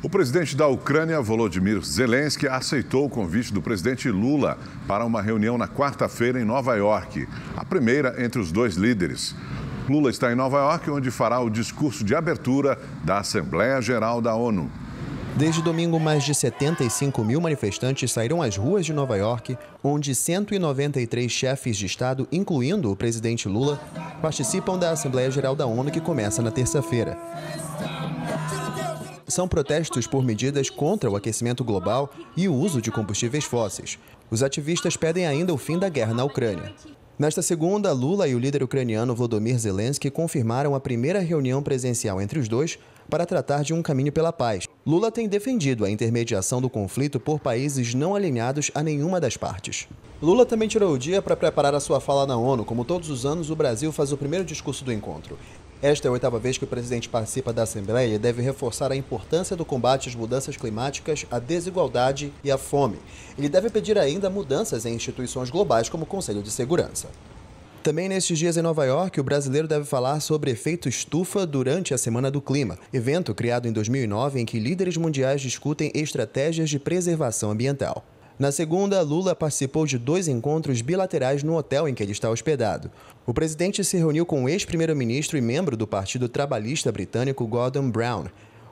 O presidente da Ucrânia, Volodymyr Zelensky, aceitou o convite do presidente Lula para uma reunião na quarta-feira em Nova York, a primeira entre os dois líderes. Lula está em Nova York, onde fará o discurso de abertura da Assembleia Geral da ONU. Desde domingo, mais de 75 mil manifestantes saíram às ruas de Nova York, onde 193 chefes de Estado, incluindo o presidente Lula, participam da Assembleia Geral da ONU que começa na terça-feira são protestos por medidas contra o aquecimento global e o uso de combustíveis fósseis. Os ativistas pedem ainda o fim da guerra na Ucrânia. Nesta segunda, Lula e o líder ucraniano Volodymyr Zelensky confirmaram a primeira reunião presencial entre os dois para tratar de um caminho pela paz. Lula tem defendido a intermediação do conflito por países não alinhados a nenhuma das partes. Lula também tirou o dia para preparar a sua fala na ONU, como todos os anos o Brasil faz o primeiro discurso do encontro. Esta é a oitava vez que o presidente participa da Assembleia e deve reforçar a importância do combate às mudanças climáticas, à desigualdade e à fome. Ele deve pedir ainda mudanças em instituições globais como o Conselho de Segurança. Também nestes dias em Nova York, o brasileiro deve falar sobre efeito estufa durante a Semana do Clima, evento criado em 2009 em que líderes mundiais discutem estratégias de preservação ambiental. Na segunda, Lula participou de dois encontros bilaterais no hotel em que ele está hospedado. O presidente se reuniu com o ex-primeiro-ministro e membro do Partido Trabalhista Britânico Gordon Brown,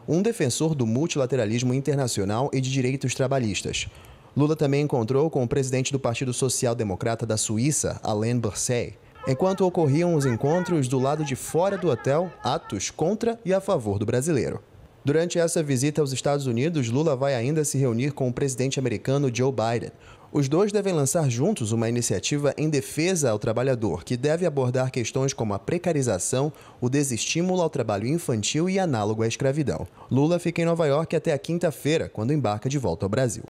um defensor do multilateralismo internacional e de direitos trabalhistas. Lula também encontrou com o presidente do Partido Social Democrata da Suíça, Alain Berset. Enquanto ocorriam os encontros do lado de fora do hotel, atos contra e a favor do brasileiro. Durante essa visita aos Estados Unidos, Lula vai ainda se reunir com o presidente americano Joe Biden. Os dois devem lançar juntos uma iniciativa em defesa ao trabalhador, que deve abordar questões como a precarização, o desestímulo ao trabalho infantil e análogo à escravidão. Lula fica em Nova York até a quinta-feira, quando embarca de volta ao Brasil.